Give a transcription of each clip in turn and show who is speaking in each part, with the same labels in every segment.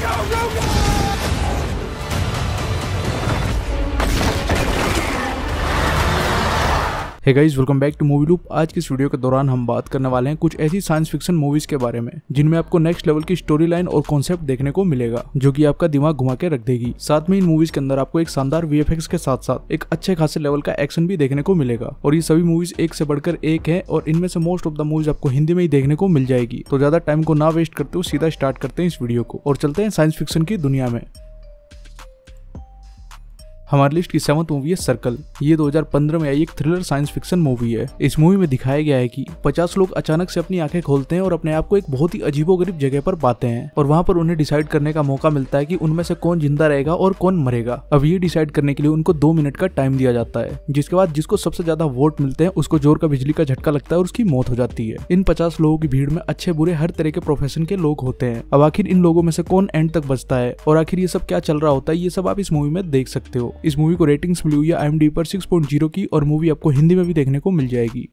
Speaker 1: go, go, go! Hey guys welcome back to movie loop आज की video के दौरान हम बात करने वाले हैं कुछ ऐसी साइंस फिक्शन मूवीज के बारे में जिनमें आपको नेक्स्ट लेवल की स्टोरी लाइन और कॉन्सेप्ट देखने को मिलेगा जो कि आपका दिमाग घुमा के रख देगी साथ में इन मूवीज के अंदर आपको एक शानदार वी के साथ साथ एक अच्छे खासे लेवल का एक्शन भी देखने को मिलेगा और ये सभी मूवीज एक से बढ़कर एक है और इनमें से मोस्ट ऑफ द मूवीज आपको हिंदी में ही देखने को मिल जाएगी तो ज्यादा टाइम को ना वेस्ट करते हुए सीधा स्टार्ट करते हैं इस वीडियो को और चलते हैं साइंस फिक्शन की दुनिया में हमारी लिस्ट की सेवंथ मूवी है सर्कल ये 2015 में आई एक थ्रिलर साइंस फिक्शन मूवी है इस मूवी में दिखाया गया है कि 50 लोग अचानक से अपनी आंखें खोलते हैं और अपने आप को एक बहुत ही अजीबोगरीब जगह पर पाते हैं और वहाँ पर उन्हें डिसाइड करने का मौका मिलता है की उनमें से कौन जिंदा रहेगा और कौन मरेगा अब ये डिसाइड करने के लिए उनको दो मिनट का टाइम दिया जाता है जिसके बाद जिसको सबसे ज्यादा वोट मिलते हैं उसको जोर का बिजली का झटका लगता है और उसकी मौत हो जाती है इन पचास लोगों की भीड़ में अच्छे बुरे हर तरह के प्रोफेशन के लोग होते हैं अब आखिर इन लोगों में से कौन एंड तक बचता है और आखिर ये सब क्या चल रहा होता है ये सब आप इस मूवी में देख सकते हो इस मूवी को रेटिंग्स हुई है एम पर 6.0 की और मूवी आपको हिंदी में भी देखने को मिल जाएगी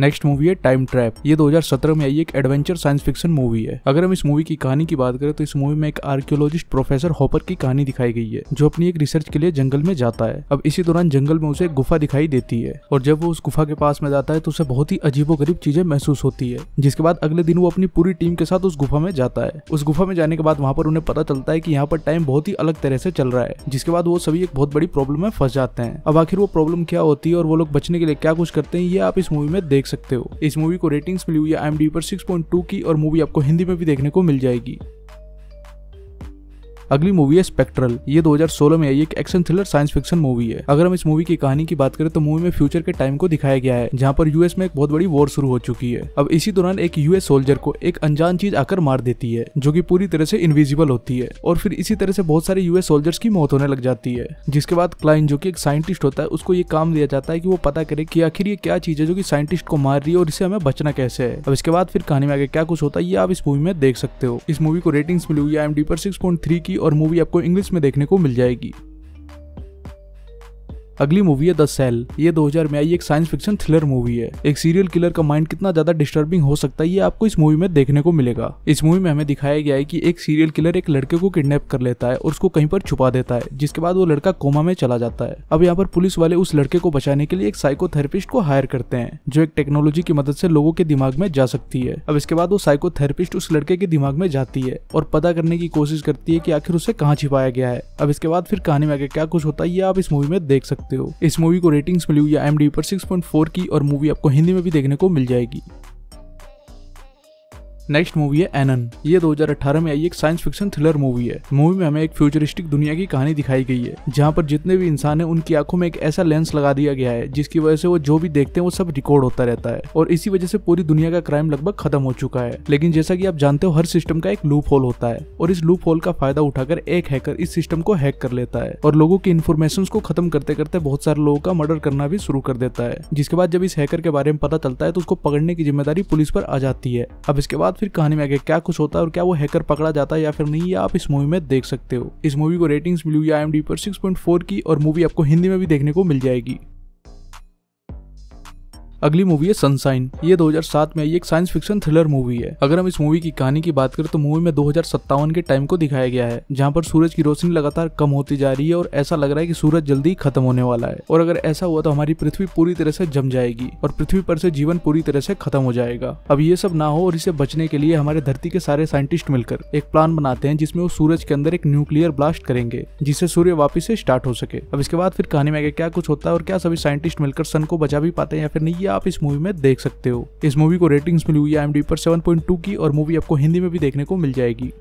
Speaker 1: नेक्स्ट मूवी है टाइम ट्रैप ये 2017 में आई एक एडवेंचर साइंस फिक्शन मूवी है अगर हम इस मूवी की कहानी की बात करें तो इस मूवी में एक आर्कियोलॉजिस्ट प्रोफेसर हॉपर की कहानी दिखाई गई है जो अपनी एक रिसर्च के लिए जंगल में जाता है अब इसी दौरान जंगल में उसे एक गुफा दिखाई देती है और जब वो उस गुफा के पास में जाता है तो उसे बहुत ही अजीबो चीजें महसूस होती है जिसके बाद अगले दिन वो अपनी पूरी टीम के साथ उस गुफा में जाता है उस गुफा में जाने के बाद वहाँ पर उन्हें पता चलता है की यहाँ पर टाइम बहुत ही अलग तरह से चल रहा है जिसके बाद वो सभी एक बहुत बड़ी प्रॉब्लम में फंस जाते हैं अब आखिर वो प्रॉब्लम क्या होती है और वो लोग बचने के लिए क्या कुछ करते हैं ये आप इस मूवी में देख देख सकते हो इस मूवी को रेटिंग्स मिली हुई है एम पर सिक्स की और मूवी आपको हिंदी में भी देखने को मिल जाएगी अगली मूवी है स्पेक्ट्रल ये 2016 में आई एक action thriller science fiction movie है अगर हम इस मूवी की कहानी की बात करें तो मूवी में फ्यूचर के टाइम को दिखाया गया है जहाँ पर यूएस में एक बहुत बड़ी वॉर शुरू हो चुकी है अब इसी दौरान एक यूएस सोल्जर को एक अनजान चीज आकर मार देती है जो की पूरी तरह से इनविजिबल होती है और फिर इसी तरह से बहुत सारे यूएस सोल्जर्स की मौत होने लग जाती है जिसके बाद क्लाइन जो की एक साइंटिस्ट होता है उसको ये काम दिया जाता है की वो पता करे की आखिर ये क्या चीज है जो की साइंटिस्ट को मार रही है और इसे हमें बचना कैसे है अब इसके बाद फिर कहानी में आगे क्या कुछ होता है ये आप इस मूवी में देख सकते हो इस मूवी को रेटिंग्स मिली हुई है एम डी पर सिक्स पॉइंट थ्री की और मूवी आपको इंग्लिश में देखने को मिल जाएगी अगली मूवी है द सेल ये 2000 में आई एक साइंस फिक्शन थ्रिलर मूवी है एक सीरियल किलर का माइंड कितना ज्यादा डिस्टर्बिंग हो सकता है ये आपको इस मूवी में देखने को मिलेगा इस मूवी में हमें दिखाया गया है कि एक सीरियल किलर एक लड़के को किडनैप कर लेता है और उसको कहीं पर छुपा देता है जिसके बाद वो लड़का कोमा में चला जाता है अब यहाँ पर पुलिस वाले उस लड़के को बचाने के लिए एक साइकोथेरेपिस्ट को हायर करते हैं जो एक टेक्नोलॉजी की मदद से लोगों के दिमाग में जा सकती है अब इसके बाद वो साइकोथेरेपिस्ट उस लड़के के दिमाग में जाती है और पता करने की कोशिश करती है की आखिर उसे कहाँ छिपाया गया है अब इसके बाद फिर कहानी में आगे क्या कुछ होता है ये आप इस मूवी में देख सकते सकते हो इस मूवी को रेटिंग्स मिली हुई है एम पर 6.4 की और मूवी आपको हिंदी में भी देखने को मिल जाएगी नेक्स्ट मूवी है एनन ये 2018 में आई एक साइंस फिक्शन थ्रिलर मूवी है मूवी में हमें एक फ्यूचरिस्टिक दुनिया की कहानी दिखाई गई है जहाँ पर जितने भी इंसान है उनकी आंखों में एक ऐसा लेंस लगा दिया गया है जिसकी वजह से वो जो भी देखते हैं वो सब रिकॉर्ड होता रहता है और इसी वजह से पूरी दुनिया का क्राइम लगभग खत्म हो चुका है लेकिन जैसा की आप जानते हो हर सिस्टम का एक लूप होल होता है और इस लूप होल का फायदा उठाकर एक हैकर इस सिस्टम को हैक कर लेता है और लोगों की इन्फॉर्मेशन को खत्म करते करते बहुत सारे लोगों का मर्डर करना भी शुरू कर देता है जिसके बाद जब इस हैकर के बारे में पता चलता है तो उसको पकड़ने की जिम्मेदारी पुलिस पर आ जाती है अब इसके बाद फिर कहानी में आगे क्या कुछ होता है और क्या वो हैकर पकड़ा जाता है या फिर नहीं आप इस मूवी में देख सकते हो इस मूवी को रेटिंग्स मिलू आई एम पर फोर की और मूवी आपको हिंदी में भी देखने को मिल जाएगी अगली मूवी है सनसाइन ये 2007 में आई एक साइंस फिक्शन थ्रिलर मूवी है अगर हम इस मूवी की कहानी की बात करें तो मूवी में दो के टाइम को दिखाया गया है जहाँ पर सूरज की रोशनी लगातार कम होती जा रही है और ऐसा लग रहा है की सूरज जल्दी खत्म होने वाला है और अगर ऐसा हुआ तो हमारी पृथ्वी पूरी तरह से जम जाएगी और पृथ्वी पर से जीवन पूरी तरह से खत्म हो जाएगा अब ये सब ना हो और इसे बचने के लिए हमारे धरती के सारे साइंटिस्ट मिलकर एक प्लान बनाते हैं जिसमें वो सूरज के अंदर एक न्यूक्लियर ब्लास्ट करेंगे जिससे सूर्य वापिस से स्टार्ट हो सके अब इसके बाद फिर कहानी में आगे क्या कुछ होता है और क्या सभी साइंटिस्ट मिलकर सन को बचा भी पाते हैं या फिर नहीं आप इस मूवी में देख सकते हो इस मूवी को रेटिंग्स मिली हुई एम पर 7.2 की और मूवी आपको हिंदी में भी देखने को मिल जाएगी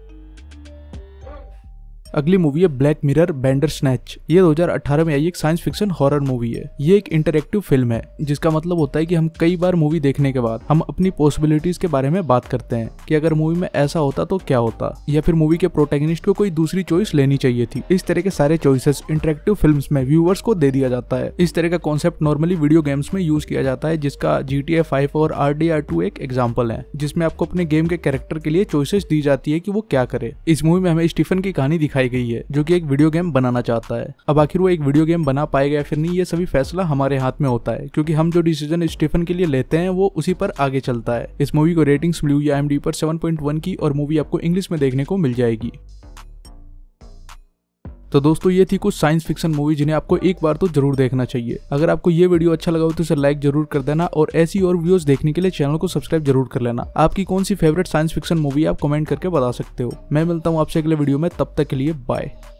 Speaker 1: अगली मूवी है ब्लैक मिरर बैंडर स्नैच ये 2018 में आई एक साइंस फिक्शन हॉरर मूवी है ये एक इंटरेक्टिव फिल्म है जिसका मतलब होता है कि हम कई बार मूवी देखने के बाद हम अपनी पॉसिबिलिटीज के बारे में बात करते हैं कि अगर मूवी में ऐसा होता तो क्या होता या फिर मूवी के प्रोटेगनिस्ट को कोई दूसरी चॉइस लेनी चाहिए थी इस तरह के सारे चॉइसेस इंटरेक्टिव फिल्म में व्यूवर्स को दे दिया जाता है इस तरह का कॉन्सेप्ट नॉर्मली वीडियो गेम्स में यूज किया जाता है जिसका जी टी और आर डी आर टू एक एग्जाम्पल है जिसमें आपको अपने गेम के कैरेक्टर के लिए चॉइसेस दी जाती है की वो क्या करे इस मूवी में हमें स्टीफन की कहानी दिखाई दिखाई गई है जो कि एक वीडियो गेम बनाना चाहता है अब आखिर वो एक वीडियो गेम बना पाएगा या फिर नहीं ये सभी फैसला हमारे हाथ में होता है क्योंकि हम जो डिसीजन स्टीफन के लिए लेते हैं वो उसी पर आगे चलता है इस मूवी को रेटिंग्स ब्लू या एम पर सेवन की और मूवी आपको इंग्लिश में देखने को मिल जाएगी तो दोस्तों ये थी कुछ साइंस फिक्शन मूवी जिन्हें आपको एक बार तो जरूर देखना चाहिए अगर आपको ये वीडियो अच्छा लगा हो तो इसे लाइक जरूर कर देना और ऐसी और वीडियोस देखने के लिए चैनल को सब्सक्राइब जरूर कर लेना आपकी कौन सी फेवरेट साइंस फिक्शन मूवी आप कमेंट करके बता सकते हो मैं मिलता हूँ आपसे अगले वीडियो में तब तक के लिए बाय